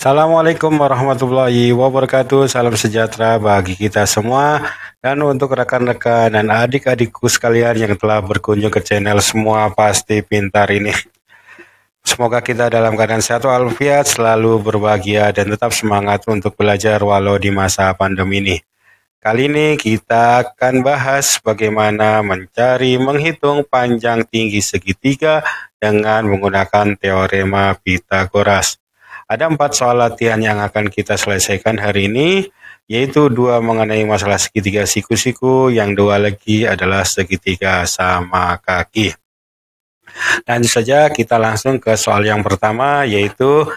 Assalamualaikum warahmatullahi wabarakatuh. Salam sejahtera bagi kita semua dan untuk rekan-rekan dan adik-adikku sekalian yang telah berkunjung ke channel semua pasti pintar ini. Semoga kita dalam keadaan sehat walafiat, selalu berbahagia dan tetap semangat untuk belajar walau di masa pandemi ini. Kali ini kita akan bahas bagaimana mencari menghitung panjang tinggi segitiga dengan menggunakan teorema Pitagoras. Ada empat soal latihan yang akan kita selesaikan hari ini, yaitu dua mengenai masalah segitiga siku-siku, yang dua lagi adalah segitiga sama kaki. Dan saja kita langsung ke soal yang pertama, yaitu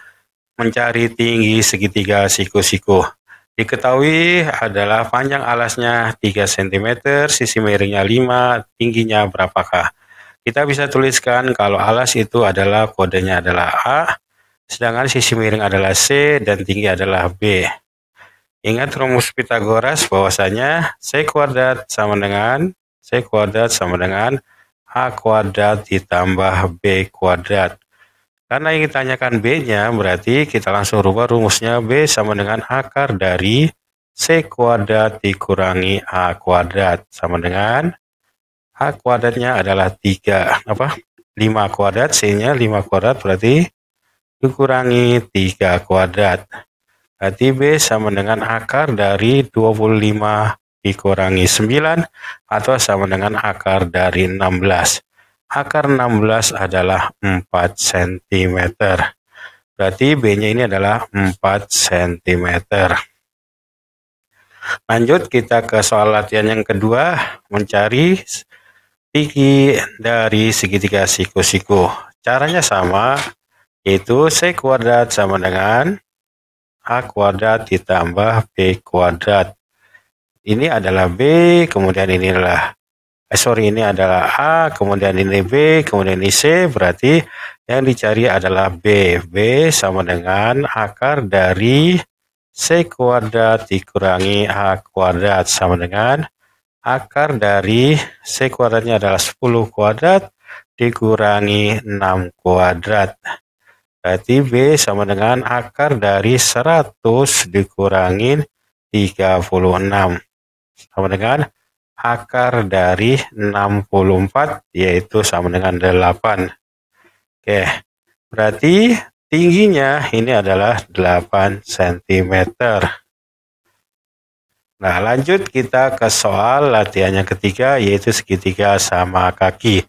mencari tinggi segitiga siku-siku. Diketahui adalah panjang alasnya 3 cm, sisi miringnya 5, tingginya berapakah? Kita bisa tuliskan kalau alas itu adalah kodenya adalah A, Sedangkan sisi miring adalah C dan tinggi adalah B. Ingat rumus Pitagoras bahwasanya C kuadrat sama dengan C kuadrat sama dengan A kuadrat ditambah B kuadrat. Karena yang ditanyakan B-nya, berarti kita langsung rubah rumusnya B sama dengan akar dari C kuadrat dikurangi A kuadrat. Sama dengan A kuadratnya adalah 3, apa? 5 kuadrat, C-nya 5 kuadrat berarti dikurangi 3 kuadrat. Berarti B sama dengan akar dari 25 dikurangi 9 atau sama dengan akar dari 16. Akar 16 adalah 4 cm. Berarti B-nya ini adalah 4 cm. Lanjut kita ke soal latihan yang kedua, mencari tinggi dari segitiga siku-siku. Caranya sama, yaitu C kuadrat sama dengan A kuadrat ditambah B kuadrat. Ini adalah B, kemudian ini adalah eh, sorry ini adalah A, kemudian ini B, kemudian ini C, berarti yang dicari adalah B. B sama dengan akar dari C kuadrat dikurangi A kuadrat sama dengan akar dari C kuadratnya adalah 10 kuadrat dikurangi 6 kuadrat. Berarti B sama dengan akar dari 100 dikurangin 36. Sama dengan akar dari 64 yaitu sama dengan 8. Oke, berarti tingginya ini adalah 8 cm. Nah, lanjut kita ke soal latihan yang ketiga yaitu segitiga sama kaki.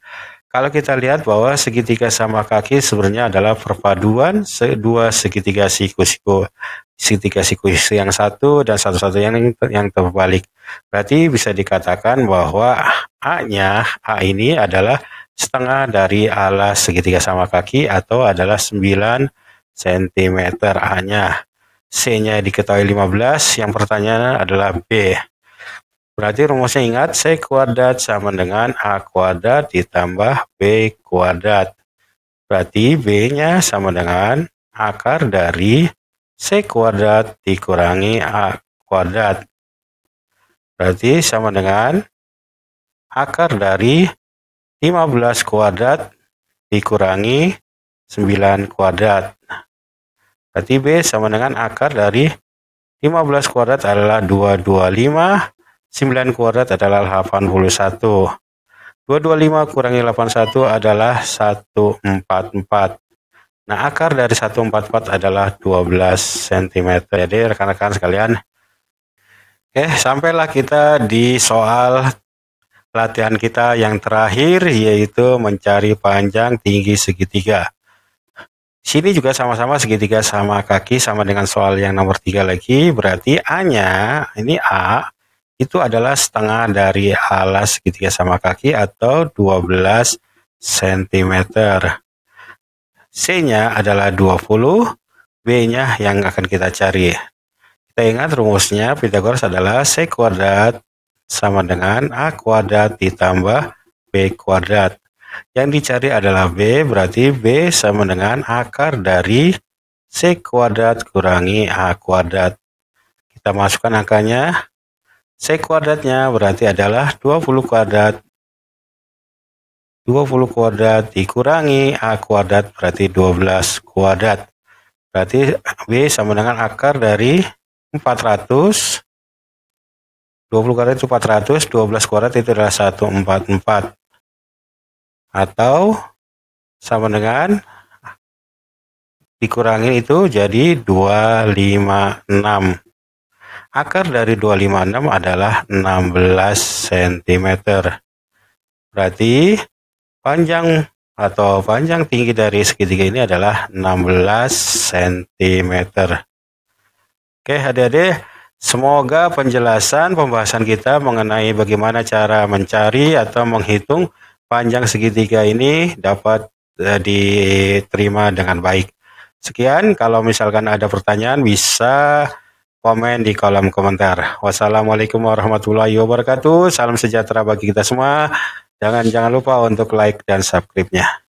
Kalau kita lihat bahwa segitiga sama kaki sebenarnya adalah perpaduan dua segitiga siku-siku segitiga siku yang satu dan satu-satu yang yang terbalik. Berarti bisa dikatakan bahwa A-nya A ini adalah setengah dari alas segitiga sama kaki atau adalah 9 cm A-nya. C-nya diketahui 15, yang pertanyaan adalah B. Berarti rumusnya ingat C kuadrat sama dengan A kuadrat ditambah B kuadrat. Berarti B-nya sama dengan akar dari C kuadrat dikurangi A kuadrat. Berarti sama dengan akar dari 15 kuadrat dikurangi 9 kuadrat. Berarti B sama dengan akar dari 15 kuadrat adalah 225 9 kuadrat adalah 81. 225 kurangi 81 adalah 144. Nah, akar dari 144 adalah 12 cm. Jadi, rekan-rekan sekalian, oke, sampailah kita di soal latihan kita yang terakhir, yaitu mencari panjang tinggi segitiga. Sini juga sama-sama segitiga sama kaki, sama dengan soal yang nomor 3 lagi. Berarti A-nya, ini A, itu adalah setengah dari alas segitiga ya sama kaki atau 12 cm. C-nya adalah 20, B-nya yang akan kita cari. Kita ingat rumusnya Pythagoras adalah C kuadrat sama dengan A kuadrat ditambah B kuadrat. Yang dicari adalah B, berarti B sama dengan akar dari C kuadrat kurangi A kuadrat. Kita masukkan angkanya, C kuadratnya berarti adalah 20 kuadrat 20 kuadrat dikurangi A kuadrat berarti 12 kuadrat. Berarti B sama dengan akar dari 400 20 kuadrat itu 400, 12 kuadrat itu adalah 144. Atau sama dengan dikurangi itu jadi 256. Akar dari 256 adalah 16 cm. Berarti panjang atau panjang tinggi dari segitiga ini adalah 16 cm. Oke adik-adik, semoga penjelasan pembahasan kita mengenai bagaimana cara mencari atau menghitung panjang segitiga ini dapat eh, diterima dengan baik. Sekian, kalau misalkan ada pertanyaan bisa komen di kolom komentar. Wassalamualaikum warahmatullahi wabarakatuh. Salam sejahtera bagi kita semua. Jangan jangan lupa untuk like dan subscribe-nya.